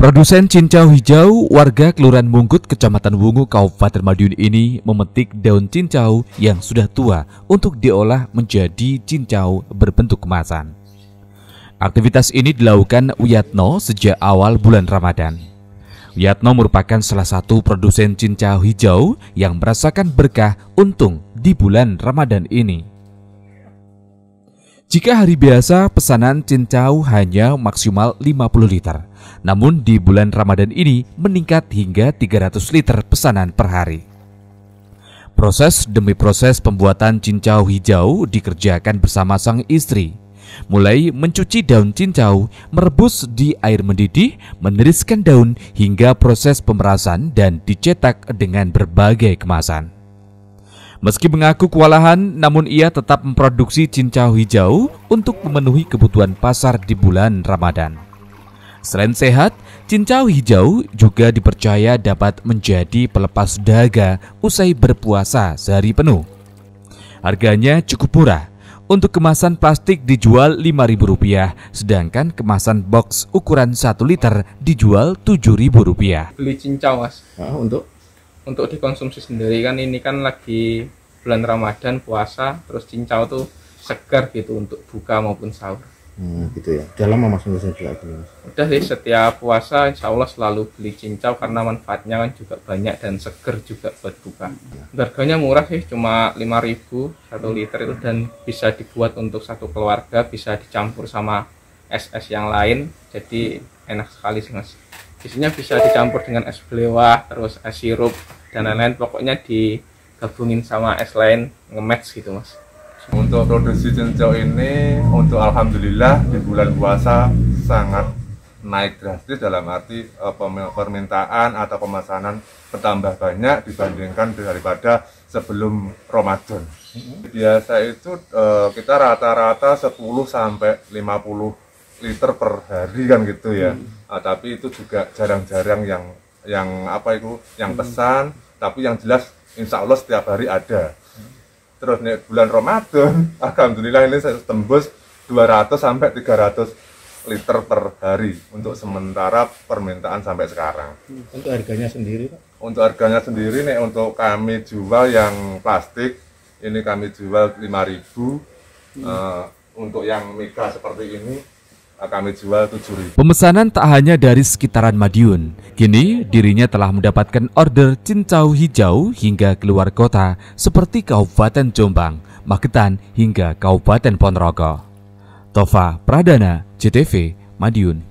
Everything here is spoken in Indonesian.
Produsen cincau hijau warga Kelurahan Munggut Kecamatan Wungu, Kabupaten Madiun ini memetik daun cincau yang sudah tua untuk diolah menjadi cincau berbentuk kemasan. Aktivitas ini dilakukan Wiyatno sejak awal bulan Ramadan. Wiyatno merupakan salah satu produsen cincau hijau yang merasakan berkah untung di bulan Ramadan ini. Jika hari biasa pesanan cincau hanya maksimal 50 liter, namun di bulan Ramadan ini meningkat hingga 300 liter pesanan per hari. Proses demi proses pembuatan cincau hijau dikerjakan bersama sang istri. Mulai mencuci daun cincau, merebus di air mendidih, meneriskan daun hingga proses pemerasan dan dicetak dengan berbagai kemasan. Meski mengaku kewalahan, namun ia tetap memproduksi cincau hijau untuk memenuhi kebutuhan pasar di bulan Ramadan. Selain sehat, cincau hijau juga dipercaya dapat menjadi pelepas dahaga usai berpuasa sehari penuh. Harganya cukup murah. Untuk kemasan plastik dijual Rp5.000, sedangkan kemasan box ukuran 1 liter dijual Rp7.000. Beli cincau, Mas. Nah, untuk untuk dikonsumsi sendiri kan ini kan lagi bulan Ramadan puasa terus cincau tuh segar gitu untuk buka maupun sahur. Hmm, gitu ya. Udah lama Mas juga gitu mas. Udah sih setiap puasa insya Allah selalu beli cincau karena manfaatnya kan juga banyak dan seger juga buat buka. Iya. Harganya murah sih cuma 5000 satu liter itu dan bisa dibuat untuk satu keluarga bisa dicampur sama es es yang lain jadi enak sekali sih Mas. Isinya bisa dicampur dengan es belewah terus es sirup dan lain-lain pokoknya di gabungin sama es lain nge-match gitu mas untuk produksi cincau ini untuk alhamdulillah di bulan puasa sangat naik drastis dalam arti eh, permintaan atau pemesanan bertambah banyak dibandingkan daripada sebelum Ramadan. Mm-hmm. Biasa itu eh, kita rata-rata 10 sampai 50 liter per hari kan gitu ya. Hmm. tapi itu juga jarang-jarang yang yang apa itu yang mm-hmm. pesan, hmm. tapi yang jelas insya Allah setiap hari ada terus nih bulan Ramadan Alhamdulillah ini saya tembus 200 sampai 300 liter per hari untuk sementara permintaan sampai sekarang untuk harganya sendiri Pak? untuk harganya sendiri nih untuk kami jual yang plastik ini kami jual 5000 hmm. uh, untuk yang mega seperti ini Nah, kami jual 7.000. Pemesanan tak hanya dari sekitaran Madiun. Kini dirinya telah mendapatkan order cincau hijau hingga keluar kota seperti Kabupaten Jombang, Magetan hingga Kabupaten Ponorogo. Tova Pradana, JTV, Madiun,